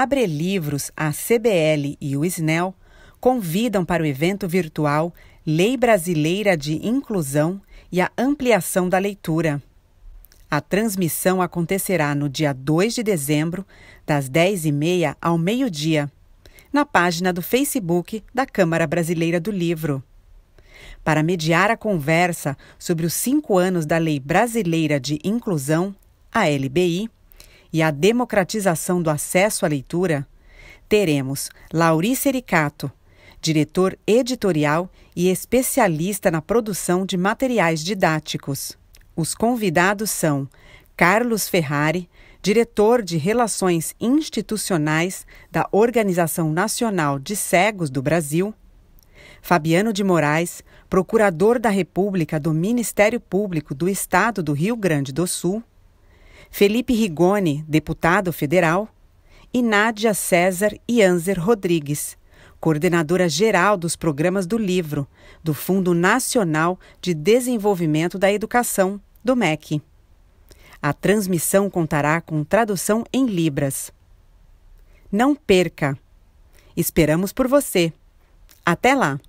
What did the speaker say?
Abre Livros, a CBL e o SNEL convidam para o evento virtual Lei Brasileira de Inclusão e a Ampliação da Leitura. A transmissão acontecerá no dia 2 de dezembro, das 10h30 ao meio-dia, na página do Facebook da Câmara Brasileira do Livro. Para mediar a conversa sobre os cinco anos da Lei Brasileira de Inclusão, a LBI, e a democratização do acesso à leitura, teremos Laurice Ericato, diretor editorial e especialista na produção de materiais didáticos. Os convidados são Carlos Ferrari, diretor de Relações Institucionais da Organização Nacional de Cegos do Brasil, Fabiano de Moraes, procurador da República do Ministério Público do Estado do Rio Grande do Sul, Felipe Rigoni, deputado federal, e Nádia César Ianzer Rodrigues, coordenadora geral dos programas do livro, do Fundo Nacional de Desenvolvimento da Educação, do MEC. A transmissão contará com tradução em Libras. Não perca! Esperamos por você! Até lá!